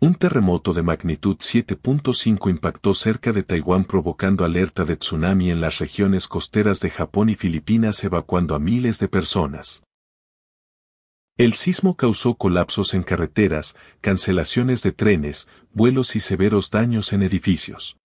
Un terremoto de magnitud 7.5 impactó cerca de Taiwán provocando alerta de tsunami en las regiones costeras de Japón y Filipinas evacuando a miles de personas. El sismo causó colapsos en carreteras, cancelaciones de trenes, vuelos y severos daños en edificios.